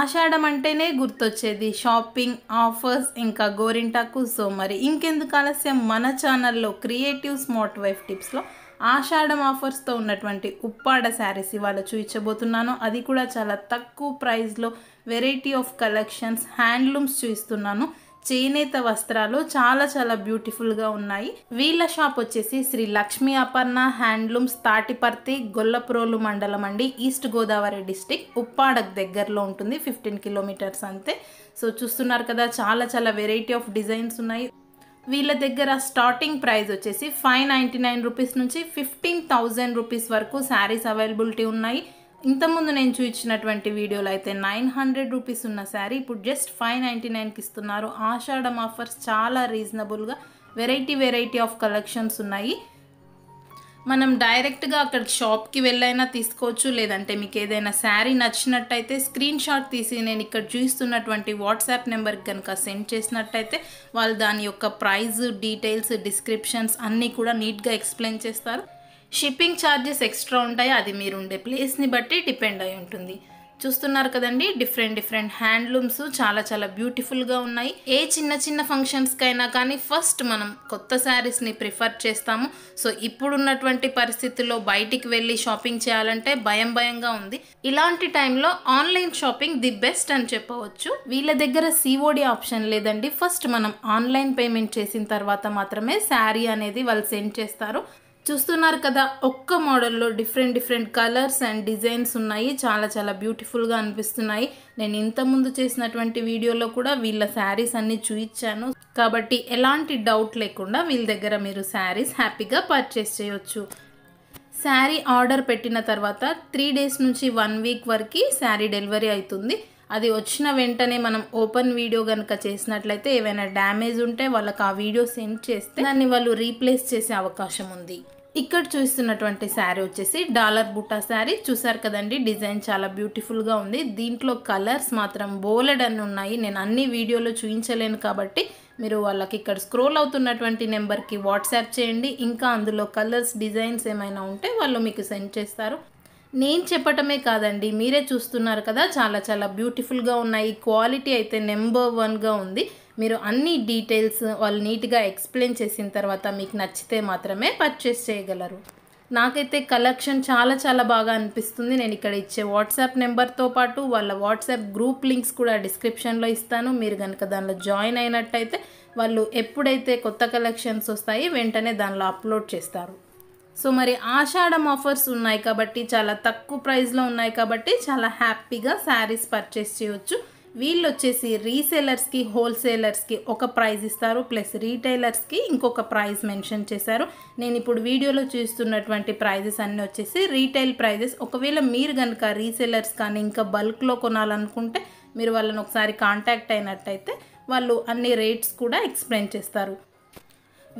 ఆషాఢం అంటేనే గుర్తొచ్చేది shopping offers ఇంకా గోరింటాకు సో మరి ఇంకెందుకు ఆలస్యం మన ఛానల్లో క్రియేటివ్ స్మార్ట్ వైఫ్ టిప్స్లో ఆషాఢం ఆఫర్స్తో ఉన్నటువంటి ఉప్పాడ శారీస్ ఇవాళ చూపించబోతున్నాను అది కూడా చాలా తక్కువ ప్రైస్లో వెరైటీ ఆఫ్ కలెక్షన్స్ హ్యాండ్లూమ్స్ చూపిస్తున్నాను చేనేత వస్త్రాలు చాలా చాలా బ్యూటిఫుల్గా ఉన్నాయి వీళ్ళ షాప్ వచ్చేసి శ్రీ లక్ష్మీ అపర్ణ హ్యాండ్లూమ్స్ తాటిపర్తి గొల్లప్రోలు మండలం అండి ఈస్ట్ గోదావరి డిస్టిక్ ఉప్పాడకు దగ్గరలో ఉంటుంది ఫిఫ్టీన్ కిలోమీటర్స్ అంతే సో చూస్తున్నారు కదా చాలా చాలా వెరైటీ ఆఫ్ డిజైన్స్ ఉన్నాయి వీళ్ళ దగ్గర స్టార్టింగ్ ప్రైస్ వచ్చేసి ఫైవ్ నైంటీ నైన్ రూపీస్ నుంచి ఫిఫ్టీన్ థౌజండ్ రూపీస్ వరకు శారీస్ అవైలబిలిటీ ఉన్నాయి ఇంతకుముందు నేను చూపించినటువంటి వీడియోలో అయితే నైన్ హండ్రెడ్ రూపీస్ ఉన్న శారీ ఇప్పుడు జస్ట్ ఫైవ్ నైంటీ నైన్కి ఇస్తున్నారు ఆషాఢం ఆఫర్స్ చాలా రీజనబుల్గా వెరైటీ వెరైటీ ఆఫ్ కలెక్షన్స్ ఉన్నాయి మనం డైరెక్ట్గా అక్కడ షాప్కి వెళ్ళైనా తీసుకోవచ్చు లేదంటే మీకు ఏదైనా శారీ నచ్చినట్టయితే స్క్రీన్ షాట్ తీసి నేను ఇక్కడ చూస్తున్నటువంటి వాట్సాప్ నెంబర్కి కనుక సెండ్ చేసినట్టయితే వాళ్ళు దాని యొక్క ప్రైజ్ డీటెయిల్స్ డిస్క్రిప్షన్స్ అన్నీ కూడా నీట్గా ఎక్స్ప్లెయిన్ చేస్తారు షిప్పింగ్ ఛార్జెస్ ఎక్స్ట్రా ఉంటాయి అది మీరు ఉండే ప్లేస్ని బట్టి డిపెండ్ అయి ఉంటుంది చూస్తున్నారు కదండి డిఫరెంట్ డిఫరెంట్ హ్యాండ్లూమ్స్ చాలా చాలా బ్యూటిఫుల్గా ఉన్నాయి ఏ చిన్న చిన్న ఫంక్షన్స్కైనా కానీ ఫస్ట్ మనం కొత్త శారీస్ని ప్రిఫర్ చేస్తాము సో ఇప్పుడున్నటువంటి పరిస్థితుల్లో బయటికి వెళ్ళి షాపింగ్ చేయాలంటే భయం భయంగా ఉంది ఇలాంటి టైంలో ఆన్లైన్ షాపింగ్ ది బెస్ట్ అని చెప్పవచ్చు వీళ్ళ దగ్గర సిఓడి ఆప్షన్ లేదండి ఫస్ట్ మనం ఆన్లైన్ పేమెంట్ చేసిన తర్వాత మాత్రమే శారీ అనేది వాళ్ళు సెండ్ చేస్తారు చూస్తున్నారు కదా ఒక్క మోడల్లో different different colours and designs ఉన్నాయి చాలా చాలా బ్యూటిఫుల్గా అనిపిస్తున్నాయి నేను ఇంతకుముందు చేసినటువంటి వీడియోలో కూడా వీళ్ళ శారీస్ అన్నీ చూపించాను కాబట్టి ఎలాంటి డౌట్ లేకుండా వీళ్ళ దగ్గర మీరు శారీస్ హ్యాపీగా పర్చేస్ చేయొచ్చు శారీ ఆర్డర్ పెట్టిన తర్వాత త్రీ డేస్ నుంచి వన్ వీక్ వరకు శారీ డెలివరీ అవుతుంది అది వచ్చిన వెంటనే మనం ఓపెన్ వీడియో కనుక చేసినట్లయితే ఏవైనా డ్యామేజ్ ఉంటే వాళ్ళకి ఆ వీడియో సెండ్ చేస్తే దాన్ని వాళ్ళు రీప్లేస్ చేసే అవకాశం ఉంది ఇక్కడ చూస్తున్నటువంటి శారీ వచ్చేసి డాలర్ బుటా శారీ చూసారు కదండి డిజైన్ చాలా బ్యూటిఫుల్గా ఉంది దీంట్లో కలర్స్ మాత్రం బోలెడ్ అని ఉన్నాయి నేను అన్ని వీడియోలో చూపించలేను కాబట్టి మీరు వాళ్ళకి ఇక్కడ స్క్రోల్ అవుతున్నటువంటి నెంబర్కి వాట్సాప్ చేయండి ఇంకా అందులో కలర్స్ డిజైన్స్ ఏమైనా ఉంటే వాళ్ళు మీకు సెండ్ చేస్తారు నేను చెప్పటమే కాదండి మీరే చూస్తున్నారు కదా చాలా చాలా బ్యూటిఫుల్గా ఉన్నాయి క్వాలిటీ అయితే నెంబర్ వన్గా ఉంది మీరు అన్ని డీటెయిల్స్ వాళ్ళు నీట్గా ఎక్స్ప్లెయిన్ చేసిన తర్వాత మీకు నచ్చితే మాత్రమే పర్చేస్ చేయగలరు నాకైతే కలెక్షన్ చాలా చాలా బాగా అనిపిస్తుంది నేను ఇక్కడ ఇచ్చే వాట్సాప్ నెంబర్తో పాటు వాళ్ళ వాట్సాప్ గ్రూప్ లింక్స్ కూడా డిస్క్రిప్షన్లో ఇస్తాను మీరు కనుక దానిలో జాయిన్ అయినట్టయితే వాళ్ళు ఎప్పుడైతే కొత్త కలెక్షన్స్ వస్తాయి వెంటనే దానిలో అప్లోడ్ చేస్తారు సో మరి ఆషాఢం ఆఫర్స్ ఉన్నాయి కాబట్టి చాలా తక్కువ ప్రైస్లో ఉన్నాయి కాబట్టి చాలా హ్యాపీగా శారీస్ పర్చేస్ చేయవచ్చు వీళ్ళు వచ్చేసి రీసేలర్స్కి హోల్సేలర్స్కి ఒక ప్రైజ్ ఇస్తారు ప్లస్ రీటైలర్స్కి ఇంకొక ప్రైజ్ మెన్షన్ చేశారు నేను ఇప్పుడు వీడియోలో చూస్తున్నటువంటి ప్రైజెస్ అన్నీ వచ్చేసి రీటైల్ ప్రైజెస్ ఒకవేళ మీరు కనుక రీసేలర్స్ కానీ ఇంకా బల్క్లో కొనాలనుకుంటే మీరు వాళ్ళని ఒకసారి కాంటాక్ట్ అయినట్టయితే వాళ్ళు అన్ని రేట్స్ కూడా ఎక్స్ప్లెయిన్ చేస్తారు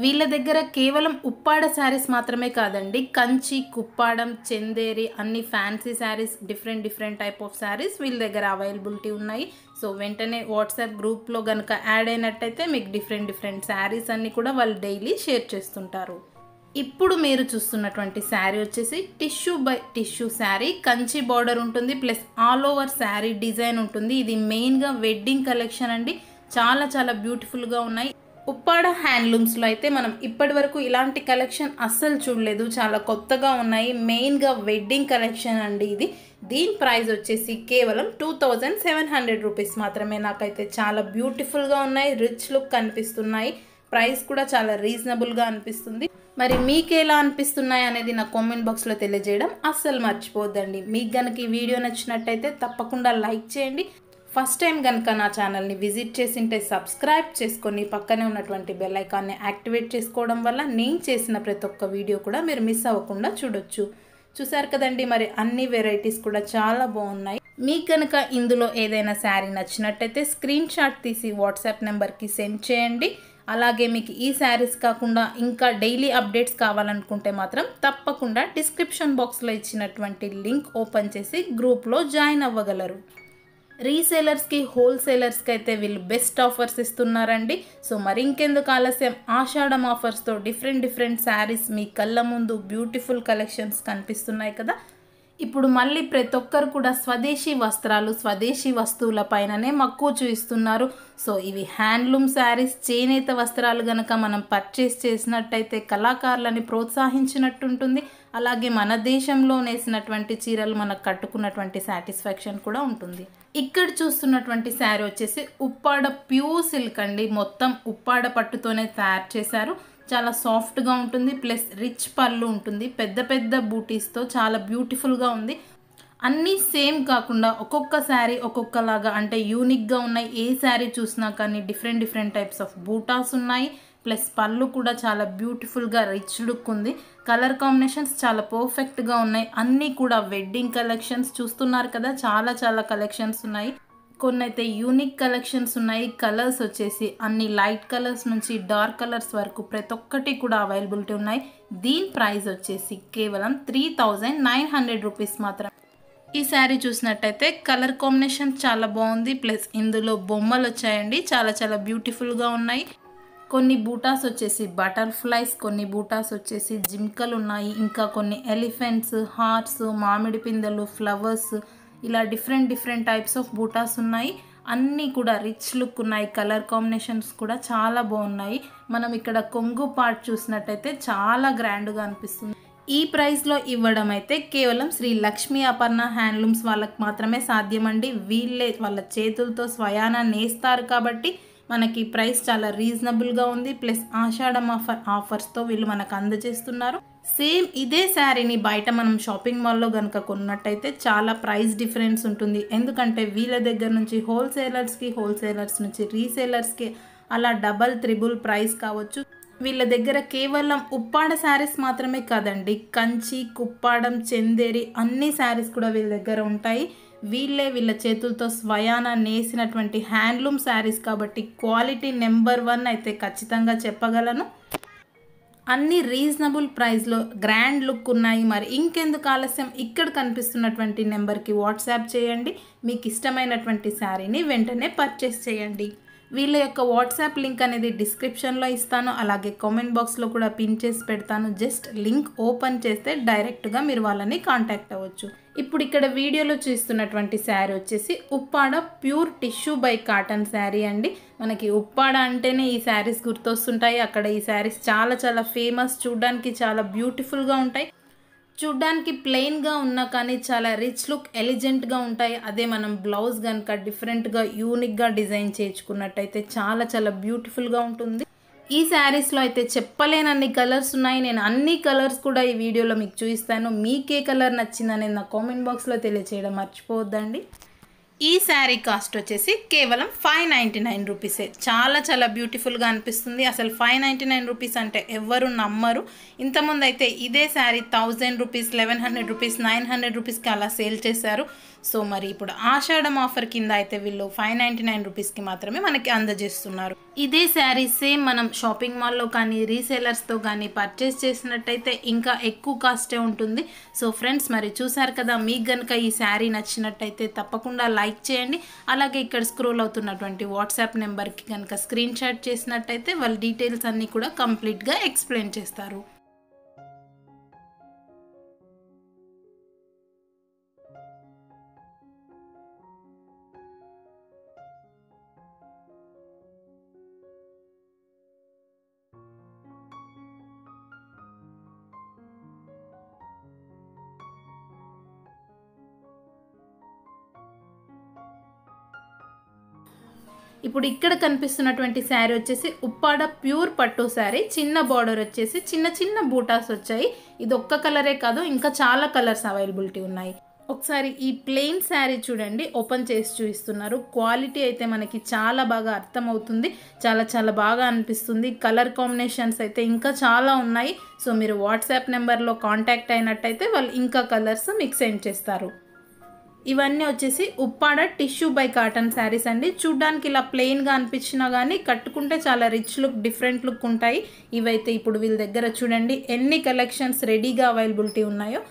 వీళ్ళ దగ్గర కేవలం ఉప్పాడ శారీస్ మాత్రమే కాదండి కంచి కుప్పాడం చందేరి అన్ని fancy saris different different type of saris వీళ్ళ దగ్గర అవైలబిలిటీ ఉన్నాయి సో వెంటనే వాట్సాప్ గ్రూప్లో కనుక యాడ్ అయినట్టయితే మీకు డిఫరెంట్ డిఫరెంట్ శారీస్ అన్నీ కూడా వాళ్ళు డైలీ షేర్ చేస్తుంటారు ఇప్పుడు మీరు చూస్తున్నటువంటి శారీ వచ్చేసి tissue by tissue sari Kanchi border ఉంటుంది plus all over sari design ఉంటుంది ఇది మెయిన్గా వెడ్డింగ్ కలెక్షన్ అండి చాలా చాలా బ్యూటిఫుల్గా ఉన్నాయి ఉప్పాడ హ్యాండ్లూమ్స్లో అయితే మనం ఇప్పటి వరకు ఇలాంటి కలెక్షన్ అస్సలు చూడలేదు చాలా కొత్తగా ఉన్నాయి మెయిన్గా వెడ్డింగ్ కలెక్షన్ అండి ఇది దీని ప్రైస్ వచ్చేసి కేవలం two thousand seven hundred rupees మాత్రమే నాకైతే చాలా బ్యూటిఫుల్గా ఉన్నాయి రిచ్ లుక్ కనిపిస్తున్నాయి ప్రైస్ కూడా చాలా రీజనబుల్గా అనిపిస్తుంది మరి మీకు ఎలా అనిపిస్తున్నాయి అనేది నా కామెంట్ బాక్స్లో తెలియజేయడం అస్సలు మర్చిపోద్దండి మీకు గనక ఈ వీడియో నచ్చినట్టయితే తప్పకుండా లైక్ చేయండి ఫస్ట్ టైం కనుక నా ఛానల్ని విజిట్ చేసింటే సబ్స్క్రైబ్ చేసుకొని పక్కనే ఉన్నటువంటి బెల్లైకాన్ని యాక్టివేట్ చేసుకోవడం వల్ల నేను చేసిన ప్రతి ఒక్క వీడియో కూడా మీరు మిస్ అవ్వకుండా చూడొచ్చు చూసారు కదండి మరి అన్ని వెరైటీస్ కూడా చాలా బాగున్నాయి మీకు కనుక ఇందులో ఏదైనా శారీ నచ్చినట్టయితే స్క్రీన్ షాట్ తీసి వాట్సాప్ నెంబర్కి సెండ్ చేయండి అలాగే మీకు ఈ శారీస్ కాకుండా ఇంకా డైలీ అప్డేట్స్ కావాలనుకుంటే మాత్రం తప్పకుండా డిస్క్రిప్షన్ బాక్స్లో ఇచ్చినటువంటి లింక్ ఓపెన్ చేసి గ్రూప్లో జాయిన్ అవ్వగలరు రీసేలర్స్కి హోల్సేలర్స్కి అయితే వీళ్ళు బెస్ట్ ఆఫర్స్ ఇస్తున్నారండి సో మరి ఇంకెందుకు ఆలస్యం ఆషాఢం ఆఫర్స్తో డిఫరెంట్ డిఫరెంట్ శారీస్ మీ కళ్ళ ముందు బ్యూటిఫుల్ కలెక్షన్స్ కనిపిస్తున్నాయి కదా ఇప్పుడు మళ్ళీ ప్రతి ఒక్కరు కూడా స్వదేశీ వస్త్రాలు స్వదేశీ వస్తువుల పైననే మక్కువ చూపిస్తున్నారు సో ఇవి హ్యాండ్లూమ్ శారీస్ చేనేత వస్త్రాలు గనక మనం పర్చేస్ చేసినట్టయితే కళాకారులని ప్రోత్సహించినట్టుంటుంది అలాగే మన దేశంలో నేసినటువంటి చీరలు మనకు కట్టుకున్నటువంటి సాటిస్ఫాక్షన్ కూడా ఉంటుంది ఇక్కడ చూస్తున్నటువంటి శారీ వచ్చేసి ఉప్పాడ ప్యూర్ సిల్క్ అండి మొత్తం ఉప్పాడ పట్టుతోనే తయారు చేశారు చాలా సాఫ్ట్గా ఉంటుంది ప్లస్ రిచ్ పళ్ళు ఉంటుంది పెద్ద పెద్ద బూటీస్తో చాలా బ్యూటిఫుల్గా ఉంది అన్నీ సేమ్ కాకుండా ఒక్కొక్క శారీ ఒక్కొక్కలాగా అంటే యూనిక్గా ఉన్నాయి ఏ శారీ చూసినా కానీ డిఫరెంట్ డిఫరెంట్ టైప్స్ ఆఫ్ బూటాస్ ఉన్నాయి ప్లస్ పళ్ళు కూడా చాలా బ్యూటిఫుల్గా రిచ్ లుక్ ఉంది కలర్ కాంబినేషన్స్ చాలా పర్ఫెక్ట్గా ఉన్నాయి అన్నీ కూడా వెడ్డింగ్ కలెక్షన్స్ చూస్తున్నారు కదా చాలా చాలా కలెక్షన్స్ ఉన్నాయి కొన్ని అయితే యూనిక్ కలెక్షన్స్ ఉన్నాయి కలర్స్ వచ్చేసి అన్ని లైట్ కలర్స్ నుంచి డార్క్ కలర్స్ వరకు ప్రతి ఒక్కటి కూడా అవైలబిలిటీ ఉన్నాయి దీని ప్రైస్ వచ్చేసి కేవలం three thousand nine hundred rupees మాత్రం ఈ శారీ చూసినట్టయితే కలర్ కాంబినేషన్ చాలా బాగుంది ప్లస్ ఇందులో బొమ్మలు వచ్చాయండి చాలా చాలా బ్యూటిఫుల్గా ఉన్నాయి కొన్ని బూటాస్ వచ్చేసి బటర్ఫ్లైస్ కొన్ని బూటాస్ వచ్చేసి జింకలు ఉన్నాయి ఇంకా కొన్ని ఎలిఫెంట్స్ హార్స్ మామిడి పిందెలు ఫ్లవర్స్ ఇలా డిఫరెంట్ డిఫరెంట్ టైప్స్ ఆఫ్ బూటాస్ ఉన్నాయి అన్నీ కూడా రిచ్ లుక్ ఉన్నాయి కలర్ కాంబినేషన్స్ కూడా చాలా బాగున్నాయి మనం ఇక్కడ కొంగు పార్ట్ చూసినట్టయితే చాలా గ్రాండ్గా అనిపిస్తుంది ఈ ప్రైస్లో ఇవ్వడం అయితే కేవలం శ్రీ లక్ష్మీ అపర్ణ హ్యాండ్లూమ్స్ వాళ్ళకి మాత్రమే సాధ్యమండి వీళ్ళే వాళ్ళ చేతులతో స్వయాన నేస్తారు కాబట్టి మనకి ప్రైస్ చాలా రీజనబుల్గా ఉంది ప్లస్ ఆషాఢం ఆఫర్ ఆఫర్స్తో వీళ్ళు మనకు అందజేస్తున్నారు సేమ్ ఇదే శారీని బయట మనం షాపింగ్ మాల్లో కనుక కొన్నట్టయితే చాలా ప్రైస్ డిఫరెన్స్ ఉంటుంది ఎందుకంటే వీళ్ళ దగ్గర నుంచి హోల్సేలర్స్కి హోల్సేలర్స్ నుంచి రీసేలర్స్కి అలా డబల్ త్రిబుల్ ప్రైస్ కావచ్చు వీళ్ళ దగ్గర కేవలం ఉప్పాడ శారీస్ మాత్రమే కాదండి కంచి కుప్పాడం చెందేరి అన్ని శారీస్ కూడా వీళ్ళ దగ్గర ఉంటాయి వీళ్ళే వీళ్ళ చేతులతో స్వయాన నేసినటువంటి హ్యాండ్లూమ్ శారీస్ కాబట్టి క్వాలిటీ నెంబర్ వన్ అయితే ఖచ్చితంగా చెప్పగలను అన్ని రీజనబుల్ ప్రైస్లో గ్రాండ్ లుక్ ఉన్నాయి మరి ఇంకెందుకు ఆలస్యం ఇక్కడ కనిపిస్తున్నటువంటి నెంబర్కి వాట్సాప్ చేయండి మీకు ఇష్టమైనటువంటి శారీని వెంటనే పర్చేస్ చేయండి వీళ్ళ యొక్క వాట్సాప్ లింక్ అనేది డిస్క్రిప్షన్లో ఇస్తాను అలాగే కామెంట్ బాక్స్లో కూడా పిన్ చేసి పెడతాను జస్ట్ లింక్ ఓపెన్ చేస్తే డైరెక్ట్గా మీరు వాళ్ళని కాంటాక్ట్ అవ్వచ్చు ఇప్పుడు ఇక్కడ వీడియోలో చూస్తున్నటువంటి శారీ వచ్చేసి Uppada pure tissue by cotton sari అండి మనకి ఉప్పాడ అంటేనే ఈ శారీస్ గుర్తొస్తుంటాయి అక్కడ ఈ శారీస్ చాలా చాలా ఫేమస్ చూడడానికి చాలా బ్యూటిఫుల్గా ఉంటాయి చూడ్డానికి ప్లెయిన్గా ఉన్నా కానీ చాలా రిచ్ లుక్ ఎలిజెంట్గా ఉంటాయి అదే మనం బ్లౌజ్ కనుక డిఫరెంట్గా యూనిక్గా డిజైన్ చేయించుకున్నట్టయితే చాలా చాలా బ్యూటిఫుల్గా ఉంటుంది ఈ శారీస్లో అయితే చెప్పలేనన్ని కలర్స్ ఉన్నాయి నేను అన్ని కలర్స్ కూడా ఈ వీడియోలో మీకు చూపిస్తాను మీకే కలర్ నచ్చిందని నా కామెంట్ బాక్స్లో తెలియచేయడం మర్చిపోవద్దండి ఈ శారీ కాస్ట్ వచ్చేసి కేవలం ఫైవ్ నైంటీ నైన్ రూపీసే చాలా చాలా బ్యూటిఫుల్గా అనిపిస్తుంది అసలు ఫైవ్ నైంటీ నైన్ రూపీస్ అంటే ఎవరు నమ్మరు ఇంతకుముందు అయితే ఇదే sari thousand rupees eleven hundred rupees nine hundred రూపీస్కి అలా సేల్ చేశారు సో మరి ఇప్పుడు ఆషాఢం ఆఫర్ కింద అయితే వీళ్ళు ఫైవ్ నైంటీ నైన్ రూపీస్కి మాత్రమే మనకి అందజేస్తున్నారు ఇదే శారీ సేమ్ మనం షాపింగ్ మాల్లో కానీ రీసేలర్స్తో కానీ పర్చేస్ చేసినట్టయితే ఇంకా ఎక్కువ కాస్టే ఉంటుంది సో ఫ్రెండ్స్ మరి చూసారు కదా మీకు గనక ఈ శారీ నచ్చినట్టయితే తప్పకుండా లైక్ చేయండి అలాగే ఇక్కడ స్క్రోల్ అవుతున్నటువంటి వాట్సాప్ నెంబర్కి కనుక స్క్రీన్ షాట్ చేసినట్టయితే వాళ్ళ డీటెయిల్స్ అన్నీ కూడా కంప్లీట్గా ఎక్స్ప్లెయిన్ చేస్తారు ఇప్పుడు ఇక్కడ కనిపిస్తున్నటువంటి శారీ వచ్చేసి ఉప్పాడ ప్యూర్ పట్టు శారీ చిన్న బార్డర్ వచ్చేసి చిన్న చిన్న బూటాస్ వచ్చాయి ఇది ఒక్క కలరే కాదు ఇంకా చాలా కలర్స్ అవైలబిలిటీ ఉన్నాయి ఒకసారి ఈ ప్లెయిన్ శారీ చూడండి ఓపెన్ చేసి చూపిస్తున్నారు క్వాలిటీ అయితే మనకి చాలా బాగా అర్థమవుతుంది చాలా చాలా బాగా అనిపిస్తుంది కలర్ కాంబినేషన్స్ అయితే ఇంకా చాలా ఉన్నాయి సో మీరు వాట్సాప్ నెంబర్లో కాంటాక్ట్ అయినట్టయితే వాళ్ళు ఇంకా కలర్స్ మీకు సెండ్ చేస్తారు ఇవన్నీ వచ్చేసి Uppada tissue by cotton saris అండి చూడ్డానికి ఇలా ప్లెయిన్గా అనిపించినా కానీ కట్టుకుంటే చాలా రిచ్ లుక్ డిఫరెంట్ లుక్ ఉంటాయి ఇవైతే ఇప్పుడు వీళ్ళ దగ్గర చూడండి ఎన్ని కలెక్షన్స్ రెడీగా అవైలబిలిటీ ఉన్నాయో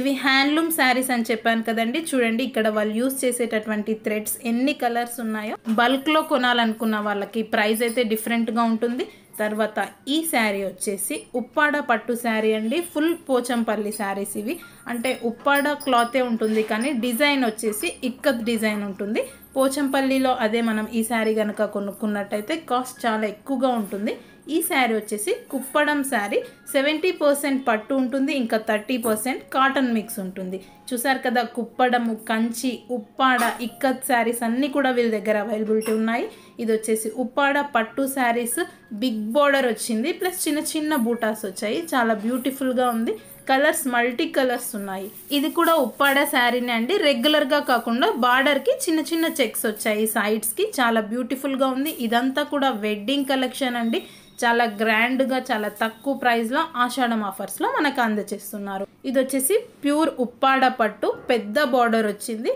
ఇవి హ్యాండ్లూమ్ శారీస్ అని చెప్పాను కదండి చూడండి ఇక్కడ వాళ్ళు యూస్ చేసేటటువంటి థ్రెడ్స్ ఎన్ని కలర్స్ ఉన్నాయో బల్క్లో కొనాలనుకున్న వాళ్ళకి ప్రైస్ అయితే డిఫరెంట్గా ఉంటుంది తర్వాత ఈ శారీ వచ్చేసి ఉప్పాడ పట్టు శారీ అండి ఫుల్ పోచంపల్లి శారీస్ ఇవి అంటే ఉప్పాడ క్లాతే ఉంటుంది కానీ డిజైన్ వచ్చేసి ఇక్కత్ డిజైన్ ఉంటుంది పోచంపల్లిలో అదే మనం ఈ శారీ కనుక కొనుక్కున్నట్టయితే కాస్ట్ చాలా ఎక్కువగా ఉంటుంది ఈ శారీ వచ్చేసి కుప్పడం శారీ సెవెంటీ పర్సెంట్ పట్టు ఉంటుంది ఇంకా థర్టీ పర్సెంట్ కాటన్ మిక్స్ ఉంటుంది చూసారు కదా కుప్పడము కంచి ఉప్పాడ ఇక్కత్ శారీస్ అన్నీ కూడా వీళ్ళ దగ్గర అవైలబిలిటీ ఉన్నాయి ఇది వచ్చేసి ఉప్పాడ పట్టు శారీస్ బిగ్ బోర్డర్ వచ్చింది ప్లస్ చిన్న చిన్న బూటాస్ వచ్చాయి చాలా బ్యూటిఫుల్గా ఉంది కలర్స్ మల్టీ కలర్స్ ఉన్నాయి ఇది కూడా ఉప్పాడ శారీనే అండి రెగ్యులర్గా కాకుండా బార్డర్కి చిన్న చిన్న చెక్స్ వచ్చాయి సైడ్స్కి చాలా బ్యూటిఫుల్గా ఉంది ఇదంతా కూడా వెడ్డింగ్ కలెక్షన్ అండి చాలా గ్రాండ్గా చాలా తక్కువ ప్రైస్లో ఆషాఢం ఆఫర్స్లో మనకు అందజేస్తున్నారు ఇది వచ్చేసి ప్యూర్ ఉప్పాడ పట్టు పెద్ద బార్డర్ వచ్చింది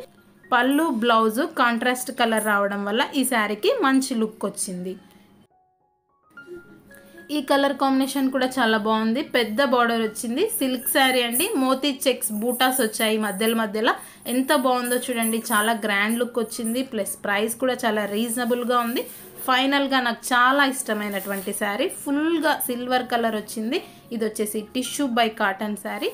పళ్ళు బ్లౌజు కాంట్రాస్ట్ కలర్ రావడం వల్ల ఈ శారీకి మంచి లుక్ వచ్చింది ఈ కలర్ కాంబినేషన్ కూడా చాలా బాగుంది పెద్ద బార్డర్ వచ్చింది సిల్క్ శారీ అండి మోతీ చెక్స్ బూటాస్ వచ్చాయి మధ్యలో మధ్యలో ఎంత బాగుందో చూడండి చాలా గ్రాండ్ లుక్ వచ్చింది ప్లస్ ప్రైస్ కూడా చాలా రీజనబుల్గా ఉంది ఫైనల్గా నాకు చాలా ఇష్టమైనటువంటి శారీ ఫుల్గా సిల్వర్ కలర్ వచ్చింది ఇది వచ్చేసి టిష్యూ బై కాటన్ శారీ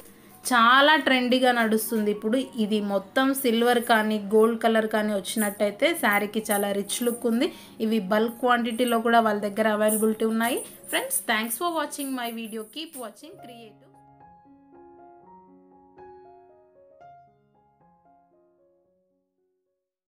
చాలా ట్రెండీగా నడుస్తుంది ఇప్పుడు ఇది మొత్తం సిల్వర్ కానీ గోల్డ్ కలర్ కానీ వచ్చినట్టయితే శారీకి చాలా రిచ్ లుక్ ఉంది ఇవి బల్క్ క్వాంటిటీలో కూడా వాళ్ళ దగ్గర అవైలబిలిటీ ఉన్నాయి friends thanks for watching my video keep watching create